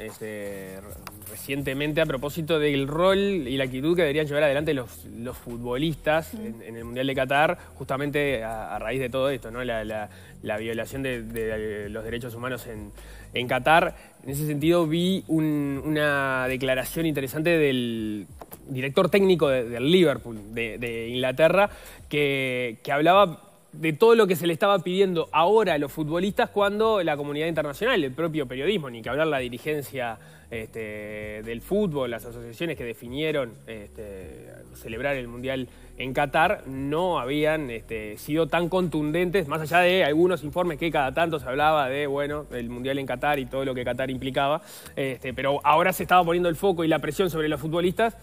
Este, recientemente a propósito del rol y la actitud que deberían llevar adelante los, los futbolistas en, el Mundial de Qatar, justamente a, raíz de todo esto, ¿no? la, la, violación de, los derechos humanos en, en, Qatar. En ese sentido vi una declaración interesante del director técnico del de Liverpool, de, de Inglaterra, que, que hablaba de todo lo que se le estaba pidiendo ahora a los futbolistas cuando la comunidad internacional, el propio periodismo, ni que hablar la dirigencia este, del fútbol, las asociaciones que definieron este, celebrar el Mundial en Qatar, no habían este, sido tan contundentes, más allá de algunos informes que cada tanto se hablaba de, bueno, el Mundial en Qatar y todo lo que Qatar implicaba, pero ahora se estaba poniendo el foco y la presión sobre los futbolistas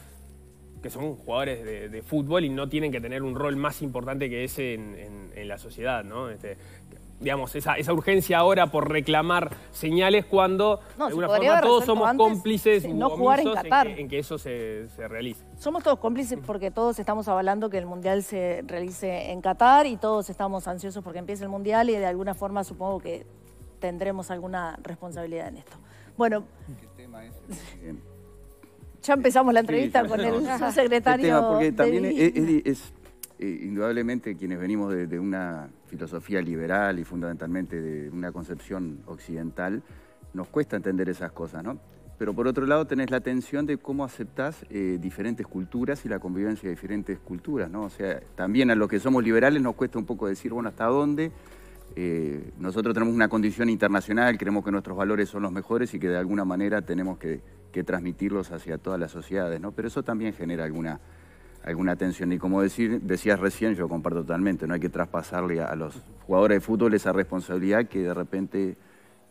que son jugadores de, fútbol y no tienen que tener un rol más importante que ese en, la sociedad, ¿no? Este, digamos, esa, urgencia ahora por reclamar señales cuando, de alguna forma, todos somos cómplices en, que, eso se, realice. Somos todos cómplices porque todos estamos avalando que el Mundial se realice en Qatar y todos estamos ansiosos porque empiece el Mundial y de alguna forma supongo que tendremos alguna responsabilidad en esto. Bueno... es? Ya empezamos la entrevista con el subsecretario porque también es, eh, indudablemente quienes venimos de, una filosofía liberal y fundamentalmente de una concepción occidental, nos cuesta entender esas cosas, ¿no? Pero por otro lado tenés la tensión de cómo aceptás eh, diferentes culturas y la convivencia de diferentes culturas, ¿no? O sea, también a los que somos liberales nos cuesta un poco decir, bueno, ¿hasta dónde? Eh, nosotros tenemos una condición internacional, creemos que nuestros valores son los mejores y que de alguna manera tenemos que que transmitirlos hacia todas las sociedades, ¿no? Pero eso también genera alguna, alguna tensión. Y como decir, decías recién, yo comparto totalmente, no hay que traspasarle a, los jugadores de fútbol esa responsabilidad que de repente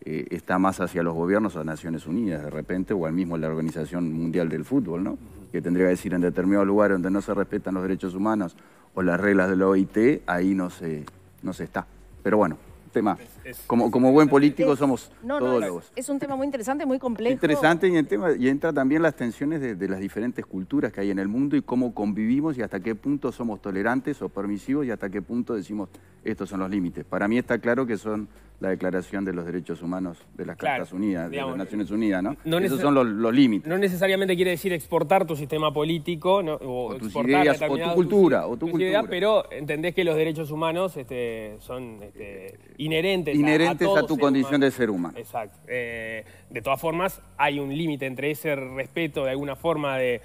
eh, está más hacia los gobiernos o a Naciones Unidas, de repente, o al mismo la Organización Mundial del Fútbol, ¿no? Que tendría que decir en determinado lugar donde no se respetan los derechos humanos o las reglas de la OIT, ahí no se, no se está. Pero bueno, tema como, buen político somos todos No, es, un tema muy interesante, muy complejo. Interesante y, tema, y entra también las tensiones de, las diferentes culturas que hay en el mundo y cómo convivimos y hasta qué punto somos tolerantes o permisivos y hasta qué punto decimos estos son los límites. Para mí está claro que son la Declaración de los Derechos Humanos de las Unidas, de las Naciones Unidas, ¿no? Esos son los, límites. No necesariamente quiere decir exportar tu sistema político o, exportar o tu cultura, o tu, cultura. pero entendés que los derechos humanos este, son este, eh, inherentes, inherentes a, tu condición de ser humano. Exacto. Eh, de todas formas, hay un límite entre ese respeto de alguna forma de,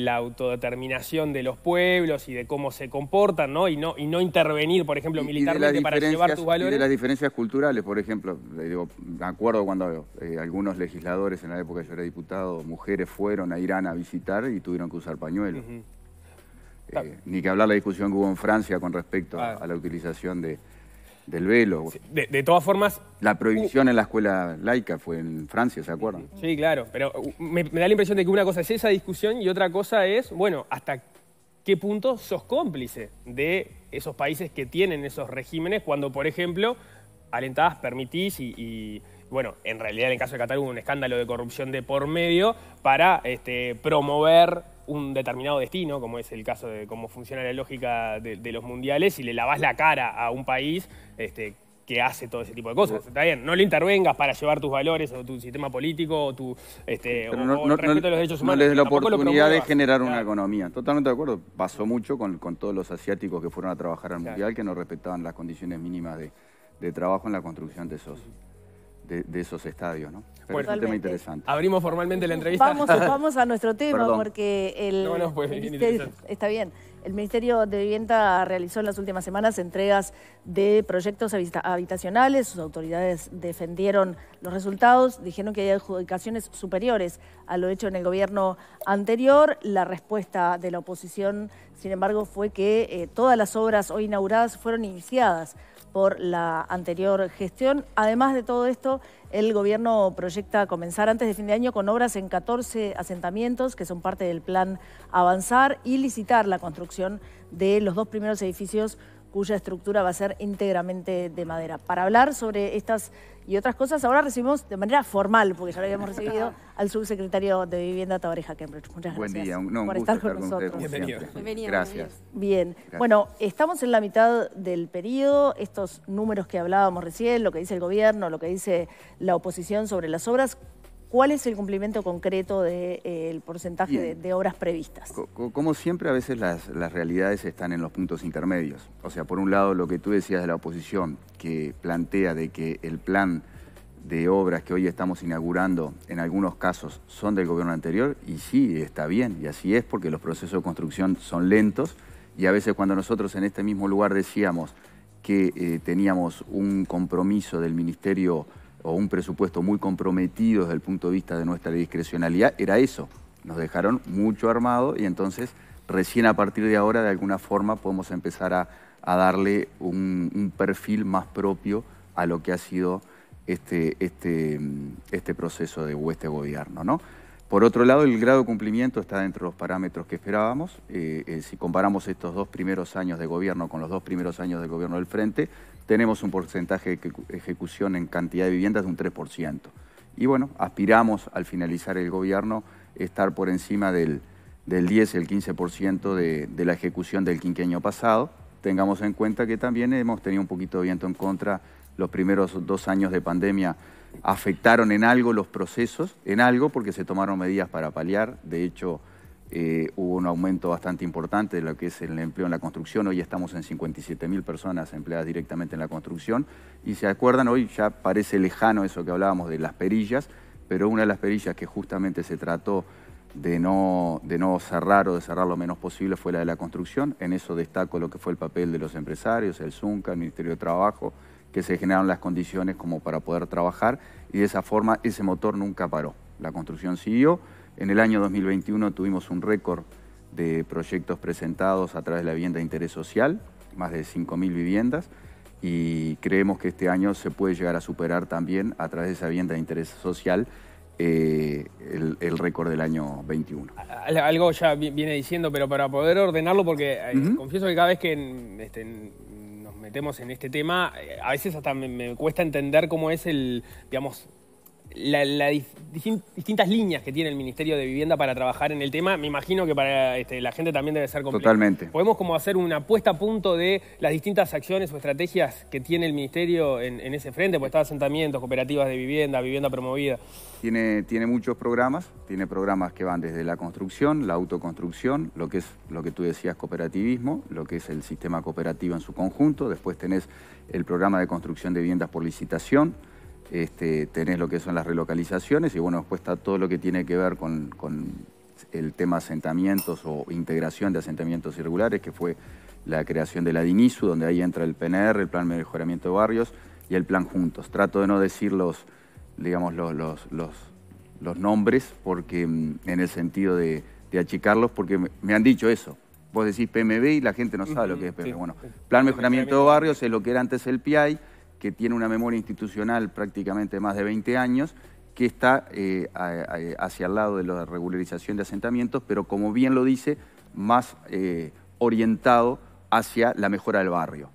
la autodeterminación de los pueblos y de cómo se comportan, ¿no? Y no, y no intervenir, por ejemplo, militarmente para llevar tus valores. Y de las diferencias culturales, por ejemplo, de me acuerdo cuando eh, algunos legisladores en la época que yo era diputado, mujeres fueron a Irán a visitar y tuvieron que usar pañuelos. Eh, ni que hablar la discusión que hubo en Francia con respecto a la utilización de, del velo. De, todas formas... La prohibición en la escuela laica fue en Francia, ¿se acuerdan? Sí, claro, pero me, da la impresión de que una cosa es esa discusión y otra cosa es, bueno, hasta qué punto sos cómplice de esos países que tienen esos regímenes cuando, por ejemplo, alentadas permitís y, bueno, en realidad en el caso de Cataluña un escándalo de corrupción de por medio para este, promover un determinado destino, como es el caso de cómo funciona la lógica de, los mundiales, y le lavas la cara a un país este, que hace todo ese tipo de cosas. Está bien, no le intervengas para llevar tus valores o tu sistema político o tu este, no, los les des la oportunidad de generar una economía. Totalmente de acuerdo. Pasó mucho con, todos los asiáticos que fueron a trabajar al Mundial que no respetaban las condiciones mínimas de, de trabajo en la construcción de esos de, esos estadios, ¿no? un tema interesante. Abrimos formalmente la entrevista. Vamos, a nuestro tema porque el, pues, está bien. El Ministerio de Vivienda realizó en las últimas semanas entregas de proyectos habitacionales. Sus autoridades defendieron los resultados, dijeron que había adjudicaciones superiores a lo hecho en el gobierno anterior. La respuesta de la oposición, sin embargo, fue que eh, todas las obras hoy inauguradas fueron iniciadas por la anterior gestión. Además de todo esto, el gobierno proyecta comenzar antes de fin de año con obras en 14 asentamientos que son parte del plan Avanzar y licitar la construcción de los dos primeros edificios cuya estructura va a ser íntegramente de madera. Para hablar sobre estas y otras cosas, ahora recibimos de manera formal, porque ya lo habíamos recibido, al subsecretario de Vivienda Tabareja Cambridge. Muchas Buen gracias día. por estar con, nosotros. Bienvenido. Gracias. Bien, bueno, estamos en la mitad del periodo, estos números que hablábamos recién, lo que dice el gobierno, lo que dice la oposición sobre las obras, ¿Cuál es el cumplimiento concreto del eh, porcentaje de, obras previstas? como siempre, a veces las, realidades están en los puntos intermedios. O sea, por un lado, lo que tú decías de la oposición, que plantea de que el plan de obras que hoy estamos inaugurando, en algunos casos, son del gobierno anterior, y sí, está bien, y así es, porque los procesos de construcción son lentos, y a veces cuando nosotros en este mismo lugar decíamos que eh, teníamos un compromiso del Ministerio o un presupuesto muy comprometido desde el punto de vista de nuestra discrecionalidad, era eso. Nos dejaron mucho armado y entonces recién a partir de ahora de alguna forma podemos empezar a, darle un, perfil más propio a lo que ha sido este, este, este proceso de este gobierno. Por otro lado, el grado de cumplimiento está dentro de los parámetros que esperábamos. Eh, eh, si comparamos estos dos primeros años de gobierno con los dos primeros años del gobierno del Frente, tenemos un porcentaje de ejecución en cantidad de viviendas de un 3%. Y bueno, aspiramos al finalizar el gobierno estar por encima del, del 10, el 15% de, de la ejecución del quinquenio pasado. Tengamos en cuenta que también hemos tenido un poquito de viento en contra los primeros dos años de pandemia afectaron en algo los procesos, en algo porque se tomaron medidas para paliar. De hecho, eh, hubo un aumento bastante importante de lo que es el empleo en la construcción. Hoy estamos en 57 mil personas empleadas directamente en la construcción. Y se acuerdan, hoy ya parece lejano eso que hablábamos de las perillas, pero una de las perillas que justamente se trató de no, de no cerrar o de cerrar lo menos posible fue la de la construcción. En eso destaco lo que fue el papel de los empresarios, el ZUNCA, el Ministerio de Trabajo, que se generaron las condiciones como para poder trabajar y de esa forma ese motor nunca paró. La construcción siguió en el año 2021 tuvimos un récord de proyectos presentados a través de la vivienda de interés social, más de 5.000 viviendas, y creemos que este año se puede llegar a superar también a través de esa vivienda de interés social eh, el, récord del año 21. Algo ya viene diciendo, pero para poder ordenarlo, porque eh, confieso que cada vez que este, nos metemos en este tema, eh, a veces hasta me cuesta entender cómo es el, digamos, las distintas líneas que tiene el Ministerio de Vivienda para trabajar en el tema, me imagino que para este, la gente también debe ser complicado. Totalmente. ¿Podemos como hacer una puesta a punto de las distintas acciones o estrategias que tiene el Ministerio en, ese frente? Pues está asentamientos, cooperativas de vivienda, vivienda promovida. Tiene, tiene muchos programas, tiene programas que van desde la construcción, la autoconstrucción, lo que es lo que tú decías cooperativismo, lo que es el sistema cooperativo en su conjunto, después tenés el programa de construcción de viviendas por licitación, este, tenés lo que son las relocalizaciones y bueno, después está todo lo que tiene que ver con, el tema asentamientos o integración de asentamientos irregulares, que fue la creación de la DINISU, donde ahí entra el PNR, el Plan Mejoramiento de Barrios y el Plan Juntos. Trato de no decir los, digamos, los, nombres porque mm, en el sentido de, achicarlos, porque me, han dicho eso. Vos decís PMB y la gente no sabe lo que es PMB. Bueno, Plan Mejoramiento de Barrios es lo que era antes el PIAI, que tiene una memoria institucional prácticamente más de 20 años, que está eh, hacia el lado de la regularización de asentamientos, pero como bien lo dice, más eh, orientado hacia la mejora del barrio.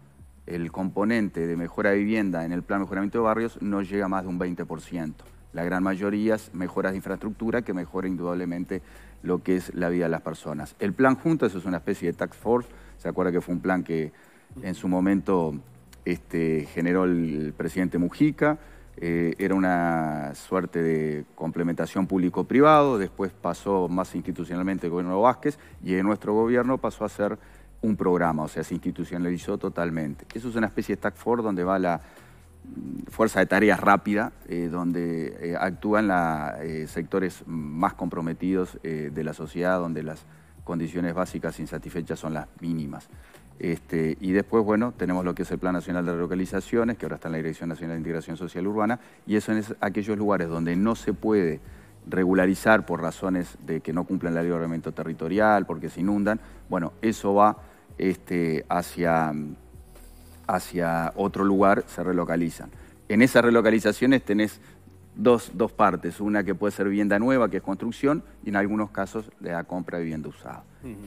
El componente de mejora de vivienda en el plan de mejoramiento de barrios no llega a más de un 20%. La gran mayoría es mejoras de infraestructura que mejora indudablemente lo que es la vida de las personas. El plan eso es una especie de tax force, se acuerda que fue un plan que en su momento este, generó el presidente Mujica. Eh, era una suerte de complementación público-privado, después pasó más institucionalmente el gobierno de Vázquez y en nuestro gobierno pasó a ser un programa, o sea, se institucionalizó totalmente. Eso es una especie de stack forward donde va la mm, fuerza de tareas rápida, eh, donde eh, actúan los sectores más comprometidos de la sociedad, donde las condiciones básicas insatisfechas son las mínimas. Este, y después, bueno, tenemos lo que es el Plan Nacional de Relocalizaciones, que ahora está en la Dirección Nacional de Integración Social Urbana, y eso en aquellos lugares donde no se puede regularizar por razones de que no cumplan la ley de ordenamiento territorial, porque se inundan. Bueno, eso va este, hacia, hacia otro lugar, se relocalizan. En esas relocalizaciones tenés dos, dos partes. Una que puede ser vivienda nueva, que es construcción, y en algunos casos de la compra de vivienda usada.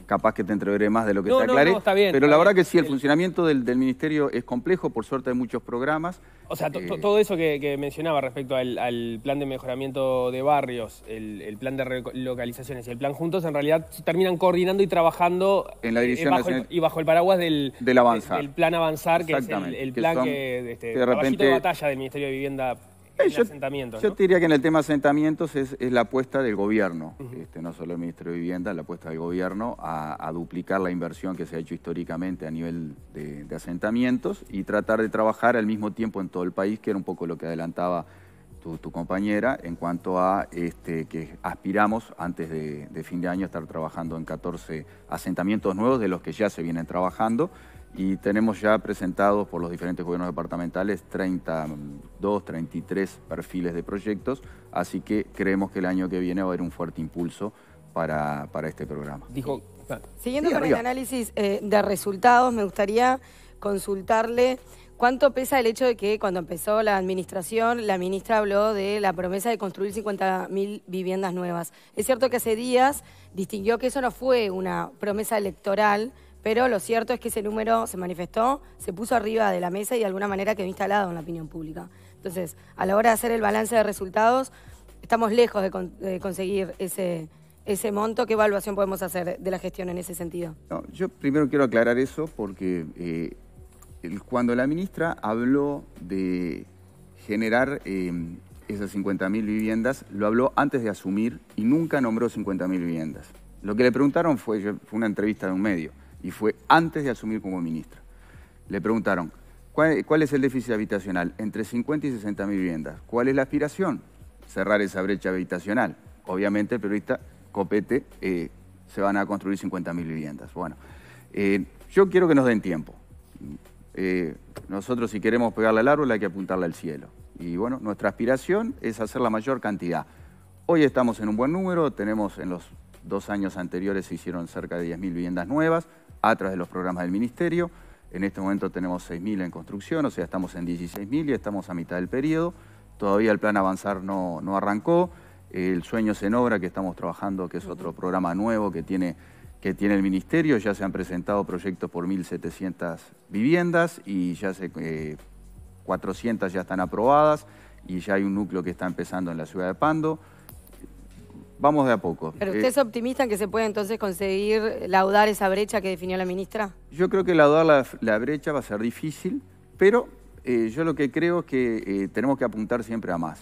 Capaz que te entreveré más de lo que te está bien, pero la verdad que sí, el, funcionamiento del, del, ministerio es complejo, por suerte hay muchos programas. O sea, eh, todo eso que, mencionaba respecto al, plan de mejoramiento de barrios, el, plan de relocalizaciones y el plan juntos, en realidad terminan coordinando y trabajando en la eh, dirección bajo y bajo el paraguas del, del, plan avanzar, que es el, plan que, este, de repente... de batalla del Ministerio de Vivienda eh, yo, te diría que en el tema asentamientos es, la apuesta del gobierno, este, no solo el ministro de Vivienda, la apuesta del gobierno a, duplicar la inversión que se ha hecho históricamente a nivel de, asentamientos y tratar de trabajar al mismo tiempo en todo el país, que era un poco lo que adelantaba tu, compañera, en cuanto a este, que aspiramos antes de, fin de año estar trabajando en 14 asentamientos nuevos de los que ya se vienen trabajando y tenemos ya presentados por los diferentes gobiernos departamentales 32, 33 perfiles de proyectos, así que creemos que el año que viene va a haber un fuerte impulso para, para este programa. Siguiendo con el análisis eh, de resultados, me gustaría consultarle cuánto pesa el hecho de que cuando empezó la administración, la ministra habló de la promesa de construir 50.000 viviendas nuevas. Es cierto que hace días distinguió que eso no fue una promesa electoral, pero lo cierto es que ese número se manifestó, se puso arriba de la mesa y de alguna manera quedó instalado en la opinión pública. Entonces, a la hora de hacer el balance de resultados, estamos lejos de, conseguir ese, monto. ¿Qué evaluación podemos hacer de la gestión en ese sentido? No, yo primero quiero aclarar eso porque eh, cuando la ministra habló de generar eh, esas 50.000 viviendas, lo habló antes de asumir y nunca nombró 50.000 viviendas. Lo que le preguntaron fue, fue una entrevista de un medio y fue antes de asumir como ministro. Le preguntaron, ¿cuál, es el déficit habitacional? Entre 50 y 60 mil viviendas. ¿Cuál es la aspiración? Cerrar esa brecha habitacional. Obviamente el periodista Copete eh, se van a construir 50 mil viviendas. Bueno, eh, yo quiero que nos den tiempo. Eh, nosotros si queremos pegarle al árbol hay que apuntarle al cielo. Y bueno, nuestra aspiración es hacer la mayor cantidad. Hoy estamos en un buen número, tenemos en los dos años anteriores se hicieron cerca de mil viviendas nuevas, a de los programas del Ministerio. En este momento tenemos 6.000 en construcción, o sea, estamos en 16.000 y estamos a mitad del periodo. Todavía el plan Avanzar no, arrancó. El Sueños en Obra, que estamos trabajando, que es otro programa nuevo que tiene, que tiene el Ministerio, ya se han presentado proyectos por 1.700 viviendas y ya se, 400 eh, ya están aprobadas y ya hay un núcleo que está empezando en la ciudad de Pando vamos de a poco. ¿Pero eh, usted es optimista en que se puede entonces conseguir laudar esa brecha que definió la ministra? Yo creo que laudar la, brecha va a ser difícil, pero eh, yo lo que creo es que eh, tenemos que apuntar siempre a más,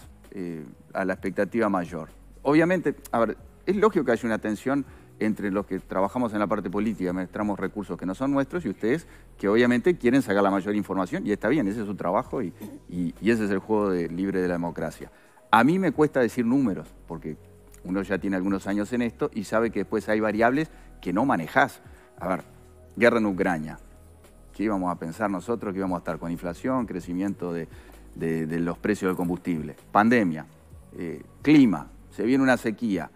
a la expectativa mayor. Obviamente, a ver, es lógico que haya una tensión entre los que trabajamos en la parte política, administramos recursos que no son nuestros y ustedes que obviamente quieren sacar la mayor información y está bien, ese es su trabajo y, ese es el juego libre de la democracia. A mí me cuesta decir números, porque uno ya tiene algunos años en esto y sabe que después hay variables que no manejás. A ver, guerra en Ucrania. ¿Qué íbamos a pensar nosotros ¿Qué íbamos a estar con inflación, crecimiento de, los precios del combustible? Pandemia, eh, clima, se viene una sequía.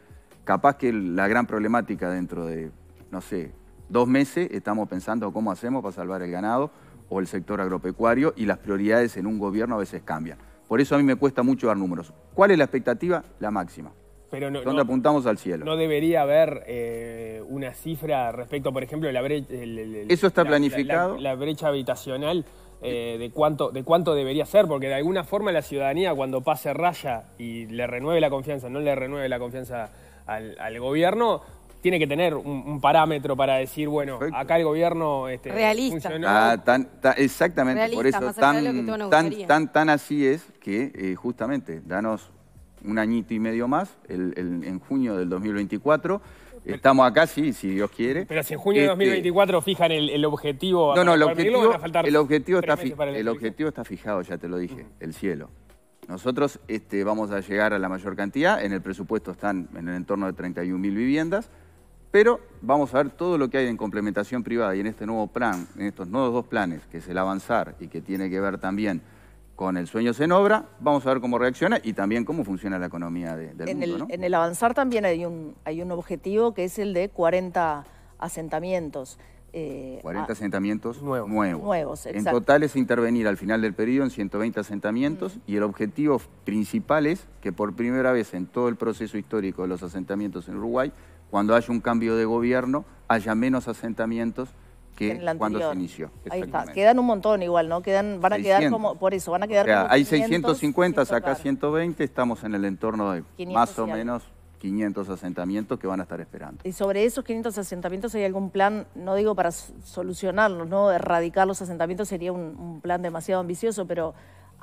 Capaz que la gran problemática dentro de, no sé, dos meses estamos pensando cómo hacemos para salvar el ganado o el sector agropecuario y las prioridades en un gobierno a veces cambian. Por eso a mí me cuesta mucho dar números. ¿Cuál es la expectativa? La máxima. Pero no, apuntamos al cielo? No debería haber eh, una cifra respecto, por ejemplo, la brecha... Eso está planificado. La, brecha habitacional, eh, de, cuánto, de cuánto debería ser, porque de alguna forma la ciudadanía cuando pase raya y le renueve la confianza, no le renueve la confianza al, gobierno, tiene que tener un, parámetro para decir, bueno, acá el gobierno este, realista. Ah, tan, exactamente, por eso tan, tan, tan, así es que eh, justamente danos un añito y medio más, el, en junio del 2024. Estamos acá, sí, si Dios quiere. Pero si en junio del este, 2024 fijan el, objetivo... No, no, el objetivo, está, el objetivo está fijado, ya te lo dije, el cielo. Nosotros este, vamos a llegar a la mayor cantidad, en el presupuesto están en el entorno de 31.000 viviendas, pero vamos a ver todo lo que hay en complementación privada y en este nuevo plan, en estos nuevos dos planes, que es el avanzar y que tiene que ver también con el sueño se Obra. Vamos a ver cómo reacciona y también cómo funciona la economía de, del en mundo. El, En el avanzar también hay un, hay un objetivo que es el de 40 asentamientos. 40 eh, asentamientos nuevos. nuevos. en total es intervenir al final del periodo en 120 asentamientos y el objetivo principal es que por primera vez en todo el proceso histórico de los asentamientos en Uruguay, cuando haya un cambio de gobierno, haya menos asentamientos que cuando se inició. Ahí está, quedan un montón igual, ¿no? Quedan, van a quedar como, por eso, van a quedar Hay 650, acá 120, estamos en el entorno de más o menos 500 asentamientos que van a estar esperando. Y sobre esos 500 asentamientos, ¿hay algún plan, no digo para solucionarlos, no erradicar los asentamientos sería un plan demasiado ambicioso, pero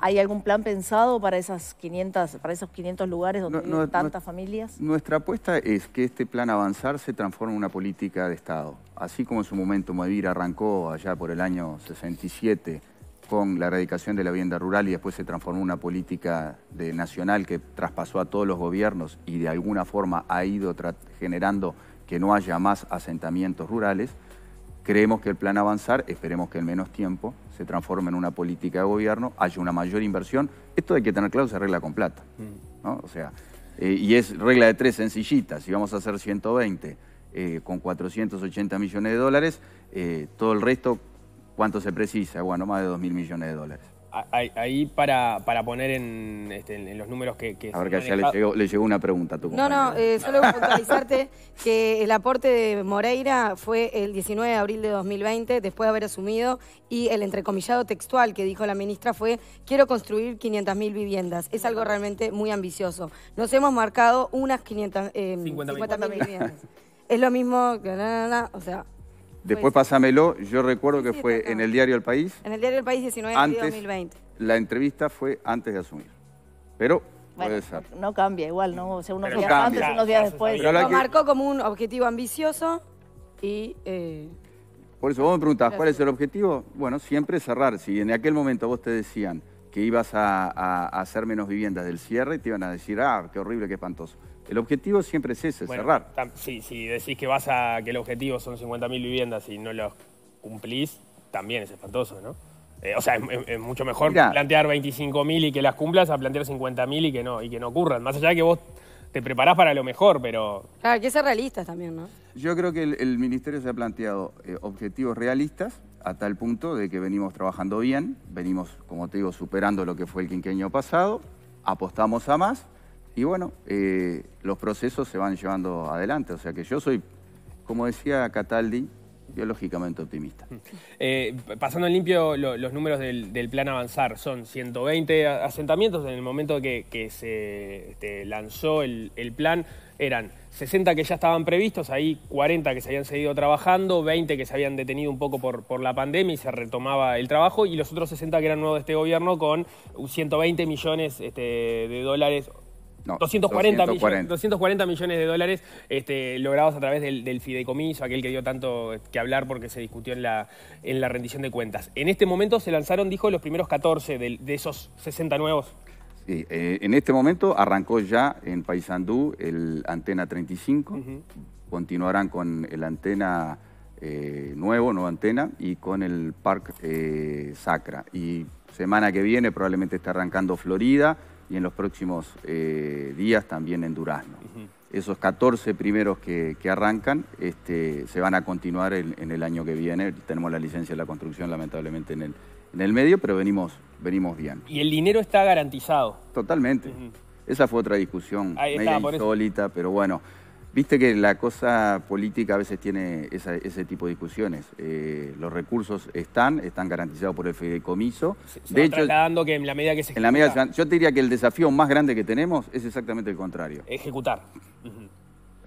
¿Hay algún plan pensado para, esas 500, para esos 500 lugares donde no, tantas familias? Nuestra apuesta es que este plan Avanzar se transforme en una política de Estado. Así como en su momento Movir arrancó allá por el año 67 con la erradicación de la vivienda rural y después se transformó en una política de, nacional que traspasó a todos los gobiernos y de alguna forma ha ido generando que no haya más asentamientos rurales, Creemos que el plan Avanzar, esperemos que en menos tiempo, se transforme en una política de gobierno, haya una mayor inversión. Esto hay que tener claro, se arregla con plata. Mm. O sea, eh, y es regla de tres sencillitas. Si vamos a hacer 120 eh, con 480 millones de dólares, eh, todo el resto, ¿cuánto se precisa? Bueno, más de 2.000 millones de dólares. Ahí para, para poner en, este, los números que... a ver, que ya le llegó, una pregunta a tu No, no, eh, solo puntualizarte que el aporte de Moreira fue el 19 de abril de 2020, después de haber asumido, y el entrecomillado textual que dijo la ministra fue, quiero construir 500.000 viviendas. Es algo realmente muy ambicioso. Nos hemos marcado unas 500, 50.000 eh, viviendas. es lo mismo que... o sea... Después pásamelo, yo recuerdo que fue en el diario El País. En el diario El País 19 de antes, 2020. La entrevista fue antes de asumir. Pero ser. No cambia, igual, ¿no? O sea, unos días antes, unos días después. Lo marcó como un objetivo ambicioso y... Eh, Por eso vos me preguntás, ¿cuál es el objetivo? Bueno, siempre cerrar. Si en aquel momento vos te decían que ibas a hacer menos viviendas del cierre, te iban a decir, ah, qué horrible, qué espantoso. El objetivo siempre es ese, cerrar. Sí, si decís que vas a que el objetivo son 50.000 viviendas y no los cumplís, también es espantoso, ¿no? Eh, o sea, es, mucho mejor plantear 25.000 y que las cumplas a plantear 50.000 y que no y que no ocurran. Más allá de que vos te preparás para lo mejor, pero... Claro, hay que ser realistas también, ¿no? Yo creo que el, Ministerio se ha planteado eh, objetivos realistas a tal punto de que venimos trabajando bien, venimos, como te digo, superando lo que fue el quinquenio pasado, apostamos a más y bueno, eh, los procesos se van llevando adelante, o sea que yo soy, como decía Cataldi, biológicamente optimista. Mm. Eh, pasando en limpio los números del, plan avanzar, son 120 asentamientos en el momento que, se este, lanzó el, plan, eran 60 que ya estaban previstos, ahí 40 que se habían seguido trabajando, 20 que se habían detenido un poco por, la pandemia y se retomaba el trabajo, y los otros 60 que eran nuevos de este gobierno con 120 millones este, de dólares 240, Millones, de dólares este, logrados a través del, fideicomiso, aquel que dio tanto eh, que hablar porque se discutió en la, rendición de cuentas. En este momento se lanzaron, dijo, los primeros 14 de, esos 60 nuevos. Sí, eh, en este momento arrancó ya en Paysandú el Antena 35, continuarán con el Antena eh, Nuevo, Nueva Antena, y con el Parque Sacra. Y semana que viene probablemente está arrancando Florida, y en los próximos eh, días también en Durazno. Esos 14 primeros que, arrancan este, se van a continuar en, el año que viene. Tenemos la licencia de la construcción lamentablemente en el, en el medio, pero venimos, venimos bien. ¿Y el dinero está garantizado? Totalmente. Esa fue otra discusión, Ahí insólita, pero bueno. Viste que la cosa política a veces tiene ese tipo de discusiones. Eh, los recursos están, están garantizados por el fideicomiso. de hecho, que en la medida que se la yo te diría que el desafío más grande que tenemos es exactamente el contrario. Ejecutar.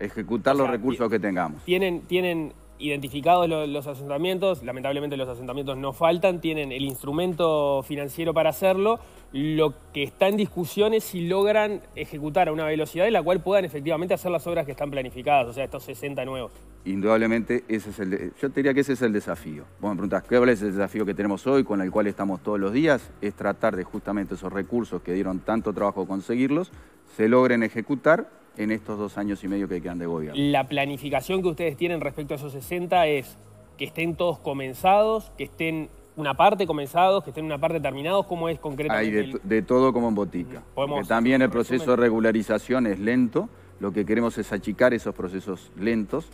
Ejecutar los recursos que tengamos. Tienen, tienen identificados los, asentamientos, lamentablemente los asentamientos no faltan, tienen el instrumento financiero para hacerlo, lo que está en discusión es si logran ejecutar a una velocidad en la cual puedan efectivamente hacer las obras que están planificadas, o sea, estos 60 nuevos. Indudablemente ese es el yo te diría que ese es el desafío. Vos me preguntás, ¿qué es el desafío que tenemos hoy, con el cual estamos todos los días? Es tratar de justamente esos recursos que dieron tanto trabajo conseguirlos, se logren ejecutar en estos dos años y medio que quedan de gobierno. La planificación que ustedes tienen respecto a esos 60 es que estén todos comenzados, que estén una parte comenzados, que estén una parte terminados, ¿cómo es concretamente? Hay de, todo como en botica. también el proceso de regularización es lento, lo que queremos es achicar esos procesos lentos.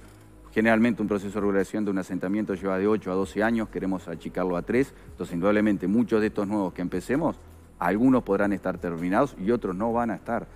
Generalmente un proceso de regularización de un asentamiento lleva de 8 a 12 años, queremos achicarlo a 3, entonces indudablemente muchos de estos nuevos que empecemos, algunos podrán estar terminados y otros no van a estar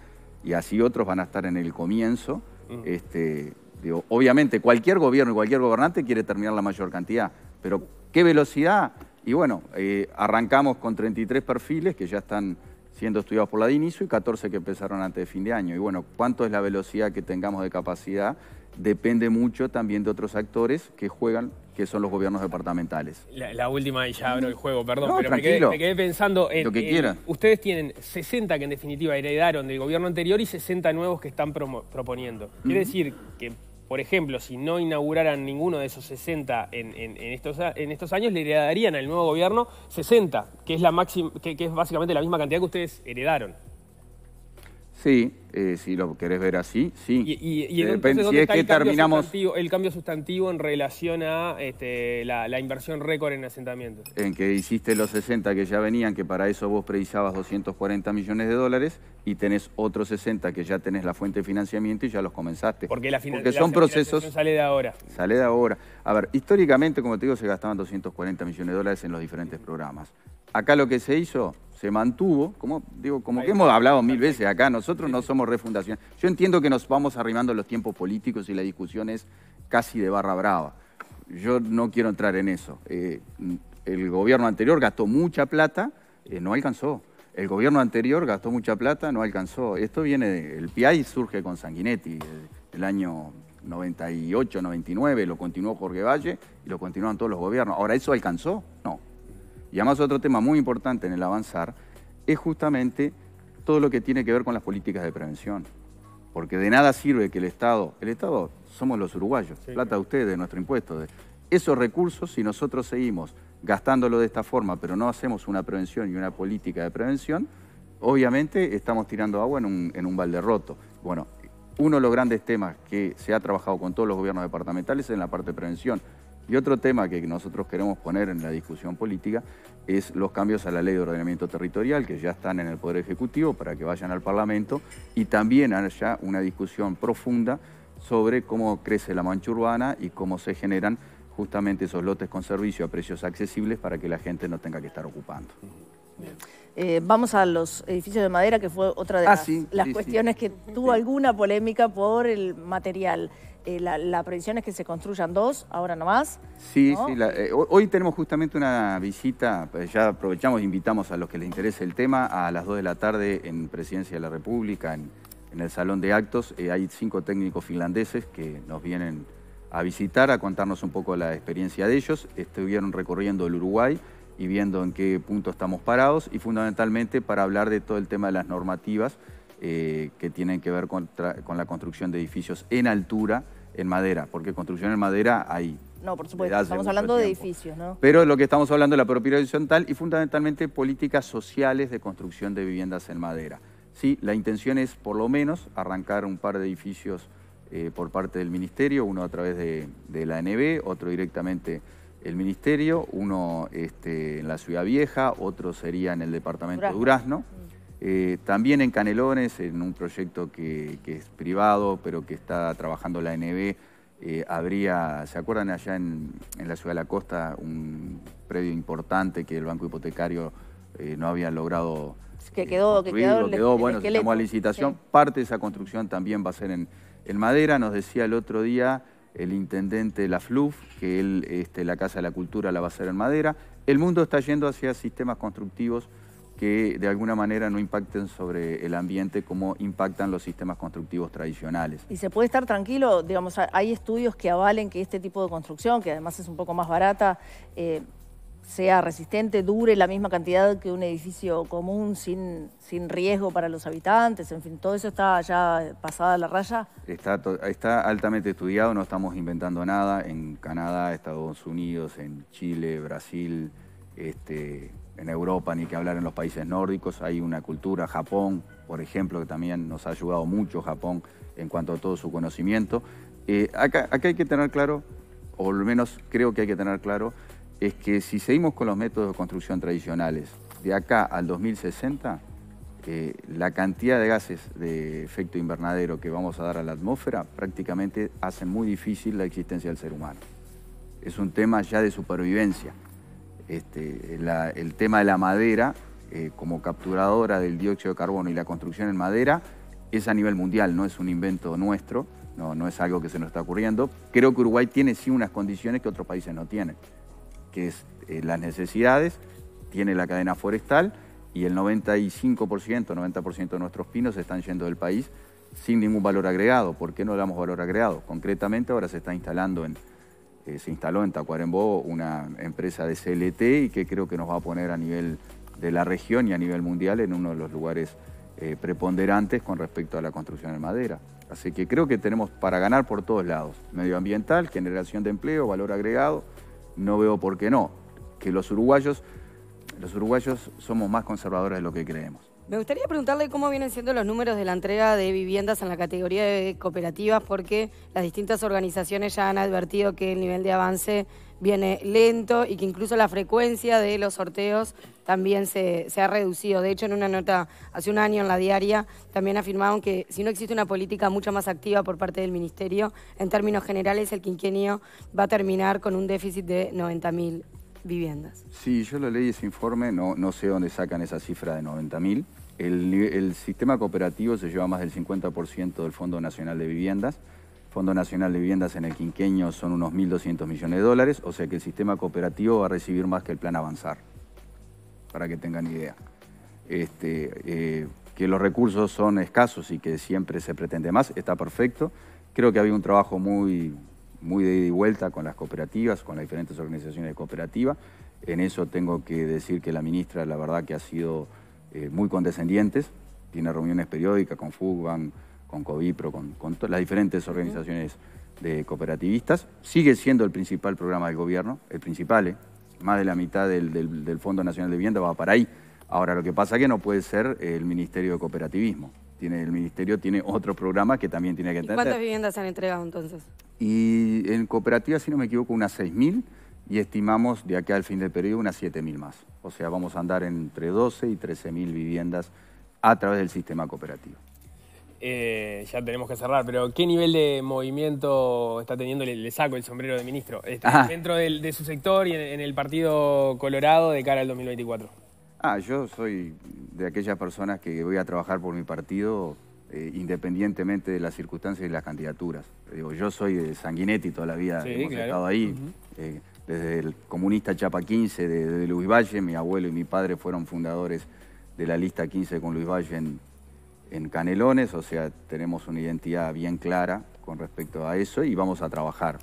y así otros van a estar en el comienzo. Mm. este, digo, obviamente cualquier gobierno y cualquier gobernante quiere terminar la mayor cantidad, pero ¿qué velocidad? Y bueno, eh, arrancamos con 33 perfiles que ya están siendo estudiados por la inicio y 14 que empezaron antes de fin de año. Y bueno, ¿cuánto es la velocidad que tengamos de capacidad? depende mucho también de otros actores que juegan, que son los gobiernos departamentales. La, última y ya abro el juego, perdón, pero me quedé, pensando en, que ustedes tienen 60 que en definitiva heredaron del gobierno anterior y 60 nuevos que están proponiendo. Quiere decir que por ejemplo, si no inauguraran ninguno de esos 60 en, estos, en estos años, le heredarían al nuevo gobierno 60, que es, la máxima, que es básicamente la misma cantidad que ustedes heredaron. Sí, eh, si lo querés ver así, sí. Y, que terminamos... el cambio sustantivo en relación a este, la, inversión récord en asentamientos. En que hiciste los 60 que ya venían, que para eso vos precisabas 240 millones de dólares, y tenés otros 60 que ya tenés la fuente de financiamiento y ya los comenzaste. Porque la, Porque son procesos sale de ahora. Sale de ahora. A ver, históricamente, como te digo, se gastaban 240 millones de dólares en los diferentes programas. Acá lo que se hizo se mantuvo, como, digo, como hemos hablado mil veces acá, nosotros no somos refundación. Yo entiendo que nos vamos arrimando los tiempos políticos y la discusión es casi de barra brava. Yo no quiero entrar en eso. Eh, el gobierno anterior gastó mucha plata, eh, no alcanzó. El gobierno anterior gastó mucha plata, no alcanzó. Esto viene, de, el PIA surge con Sanguinetti, eh, el año 98, 99, lo continuó Jorge Valle y lo continúan todos los gobiernos. Ahora, ¿eso alcanzó? No y además otro tema muy importante en el avanzar, es justamente todo lo que tiene que ver con las políticas de prevención. Porque de nada sirve que el Estado, el Estado somos los uruguayos, plata de ustedes, nuestro impuesto. De, esos recursos, si nosotros seguimos gastándolo de esta forma, pero no hacemos una prevención y una política de prevención, obviamente estamos tirando agua en un, en roto. Bueno, uno de los grandes temas que se ha trabajado con todos los gobiernos departamentales es en la parte de prevención. Y otro tema que nosotros queremos poner en la discusión política es los cambios a la ley de ordenamiento territorial que ya están en el Poder Ejecutivo para que vayan al Parlamento y también haya una discusión profunda sobre cómo crece la mancha urbana y cómo se generan justamente esos lotes con servicio a precios accesibles para que la gente no tenga que estar ocupando. Eh, vamos a los edificios de madera, que fue otra de ah, las, cuestiones que tuvo alguna polémica por el material. Eh, la, previsión es que se construyan dos, ahora nomás. Sí, sí. Eh, hoy tenemos justamente una visita, pues ya aprovechamos, e invitamos a los que les interese el tema, a las 2 de la tarde en Presidencia de la República, en, el Salón de Actos. Eh, hay cinco técnicos finlandeses que nos vienen a visitar, a contarnos un poco la experiencia de ellos. Estuvieron recorriendo el Uruguay y viendo en qué punto estamos parados y fundamentalmente para hablar de todo el tema de las normativas eh, que tienen que ver con, la construcción de edificios en altura en madera, porque construcción en madera hay. No, por supuesto, estamos hablando de edificios, ¿no? Pero lo que estamos hablando es la propiedad horizontal y fundamentalmente políticas sociales de construcción de viviendas en madera. Sí, la intención es por lo menos arrancar un par de edificios eh, por parte del Ministerio, uno a través de, la ANB, otro directamente el Ministerio, uno este, en la Ciudad Vieja, otro sería en el Departamento de Durazno. Mm. Eh, también en Canelones, en un proyecto que, es privado, pero que está trabajando la NB, eh, habría, ¿se acuerdan allá en, la ciudad de la costa un predio importante que el banco hipotecario eh, no había logrado que quedó, que quedó, bueno, se llamó a licitación. Parte de esa construcción también va a ser en, en, madera. Nos decía el otro día el intendente de la FLUF que él, este, la Casa de la Cultura la va a hacer en madera. El mundo está yendo hacia sistemas constructivos que de alguna manera no impacten sobre el ambiente como impactan los sistemas constructivos tradicionales. Y se puede estar tranquilo, digamos, hay estudios que avalen que este tipo de construcción, que además es un poco más barata, eh, sea resistente, dure la misma cantidad que un edificio común sin, sin riesgo para los habitantes, en fin, todo eso está ya pasada la raya. Está, está altamente estudiado, no estamos inventando nada en Canadá, Estados Unidos, en Chile, Brasil, este, en Europa, ni que hablar en los países nórdicos. Hay una cultura, Japón, por ejemplo, que también nos ha ayudado mucho Japón en cuanto a todo su conocimiento. Eh, acá, hay que tener claro, o al menos creo que hay que tener claro, es que si seguimos con los métodos de construcción tradicionales, de acá al 2060, eh, la cantidad de gases de efecto invernadero que vamos a dar a la atmósfera prácticamente hace muy difícil la existencia del ser humano. Es un tema ya de supervivencia. Este, el tema de la madera eh, como capturadora del dióxido de carbono y la construcción en madera es a nivel mundial, no es un invento nuestro, no, no es algo que se nos está ocurriendo. Creo que Uruguay tiene sí unas condiciones que otros países no tienen, que es eh, las necesidades, tiene la cadena forestal y el 95%, 90% de nuestros pinos están yendo del país sin ningún valor agregado. ¿Por qué no damos valor agregado? Concretamente ahora se está instalando en, eh, se instaló en Tacuarembó una empresa de CLT y que creo que nos va a poner a nivel de la región y a nivel mundial en uno de los lugares eh, preponderantes con respecto a la construcción de madera. Así que creo que tenemos para ganar por todos lados, medioambiental, generación de empleo, valor agregado, no veo por qué no, que los uruguayos, los uruguayos somos más conservadores de lo que creemos. Me gustaría preguntarle cómo vienen siendo los números de la entrega de viviendas en la categoría de cooperativas, porque las distintas organizaciones ya han advertido que el nivel de avance viene lento y que incluso la frecuencia de los sorteos también se, ha reducido. De hecho, en una nota hace un año en la diaria también afirmaron que si no existe una política mucho más activa por parte del Ministerio, en términos generales el quinquenio va a terminar con un déficit de 90.000 viviendas. Sí, yo lo leí ese informe, no, no sé dónde sacan esa cifra de 90.000. El, el sistema cooperativo se lleva más del 50% del Fondo Nacional de Viviendas. Fondo Nacional de Viviendas en el quinqueño son unos 1.200 millones de dólares, o sea que el sistema cooperativo va a recibir más que el plan Avanzar, para que tengan idea. Este, eh, que los recursos son escasos y que siempre se pretende más, está perfecto. Creo que había un trabajo muy muy de ida y vuelta con las cooperativas, con las diferentes organizaciones de cooperativa. En eso tengo que decir que la ministra, la verdad que ha sido eh, muy condescendientes, tiene reuniones periódicas con FUGBAN, con COVIPRO, con, las diferentes organizaciones de cooperativistas. Sigue siendo el principal programa del gobierno, el principal, eh. más de la mitad del, del Fondo Nacional de Vivienda va para ahí. Ahora, lo que pasa es que no puede ser el Ministerio de Cooperativismo tiene el ministerio tiene otro programa que también tiene que tener. ¿Cuántas viviendas se han entregado entonces? Y en cooperativa, si no me equivoco, unas 6.000 y estimamos de acá al fin del periodo unas 7.000 más. O sea, vamos a andar entre 12 y 13.000 viviendas a través del sistema cooperativo. Eh, ya tenemos que cerrar, pero ¿qué nivel de movimiento está teniendo? Le, saco el sombrero de ministro. dentro de su sector y en el Partido Colorado de cara al 2024. Ah, yo soy de aquellas personas que voy a trabajar por mi partido eh, independientemente de las circunstancias y las candidaturas. Digo, yo soy de Sanguinetti toda la vida, hemos estado ahí. Eh, desde el comunista Chapa 15 de, Luis Valle, mi abuelo y mi padre fueron fundadores de la lista 15 con Luis Valle en, Canelones, o sea, tenemos una identidad bien clara con respecto a eso y vamos a trabajar.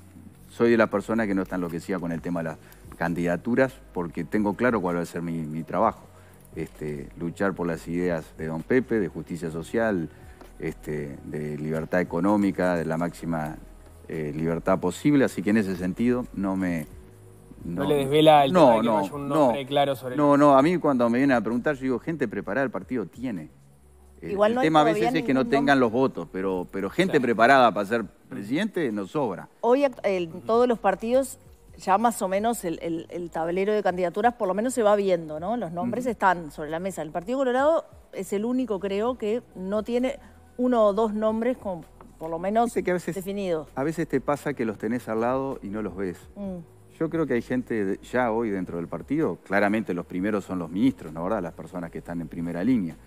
Soy de las personas que no está enloquecida con el tema de las candidaturas porque tengo claro cuál va a ser mi trabajo. Este, luchar por las ideas de don Pepe, de justicia social, este, de libertad económica, de la máxima eh, libertad posible. Así que en ese sentido no me... No, le desvela el no, que no, un nombre claro sobre No, no, a mí cuando me vienen a preguntar, yo digo, gente preparada el partido tiene. Igual el tema a veces es que no tengan los votos, pero, pero gente preparada para ser presidente nos sobra. Hoy todos los partidos ya más o menos el, tablero de candidaturas por lo menos se va viendo, ¿no? Los nombres están sobre la mesa. El Partido Colorado es el único, creo, que no tiene uno o dos nombres con, por lo menos definidos. A veces te pasa que los tenés al lado y no los ves. Mm. Yo creo que hay gente ya hoy dentro del partido, claramente los primeros son los ministros, ¿no? ¿verdad? Las personas que están en primera línea.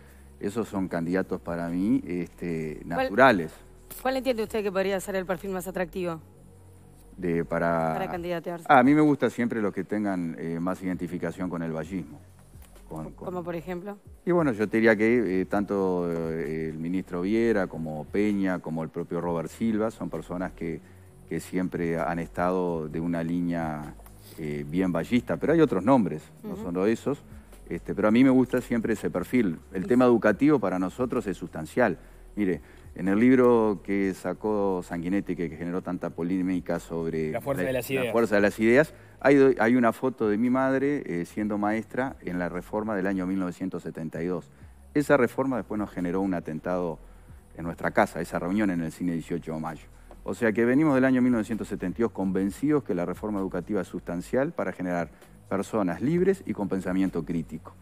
Esos son candidatos para mí este, naturales. ¿Cuál entiende usted que podría ser el perfil más atractivo? para... Para candidatearse. Ah, a mí me gusta siempre los que tengan eh, más identificación con el vallismo. ¿Como por ejemplo? Y bueno, yo te diría que eh, tanto eh, el ministro Viera como Peña, como el propio Robert Silva, son personas que, siempre han estado de una línea bien vallista, pero hay otros nombres, no solo esos. Este, pero a mí me gusta siempre ese perfil. El tema educativo para nosotros es sustancial. Mire, en el libro que sacó Sanguinetti, que, generó tanta polémica sobre... La fuerza de las ideas. Hay, una foto de mi madre eh, siendo maestra en la reforma del año 1972. Esa reforma después nos generó un atentado en nuestra casa, esa reunión en el cine 18 de mayo. O sea que venimos del año 1972 convencidos que la reforma educativa es sustancial para generar personas libres y con pensamiento crítico.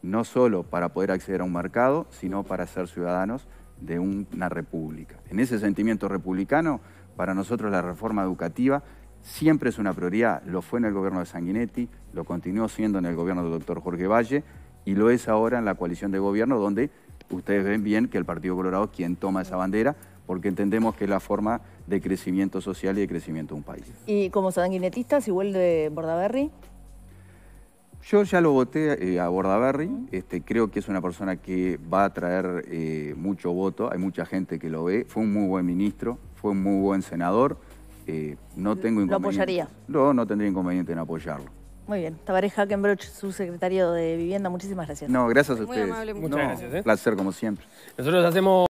No solo para poder acceder a un mercado, sino para ser ciudadanos de una república. En ese sentimiento republicano, para nosotros la reforma educativa siempre es una prioridad. Lo fue en el gobierno de Sanguinetti, lo continuó siendo en el gobierno del doctor Jorge Valle y lo es ahora en la coalición de gobierno donde ustedes ven bien que el Partido Colorado es quien toma esa bandera porque entendemos que es la forma de crecimiento social y de crecimiento de un país. ¿Y como sanguinetistas, igual de Bordaberry? Yo ya lo voté eh, a Bordaberry, este, creo que es una persona que va a traer eh, mucho voto, hay mucha gente que lo ve, fue un muy buen ministro, fue un muy buen senador, eh, no tengo inconveniente. ¿Lo apoyaría? No, no tendría inconveniente en apoyarlo. Muy bien, Tabaré Hakenbroch, subsecretario de Vivienda, muchísimas gracias. No, gracias a ustedes. Muy amable, muchas Placer como siempre. Nosotros hacemos...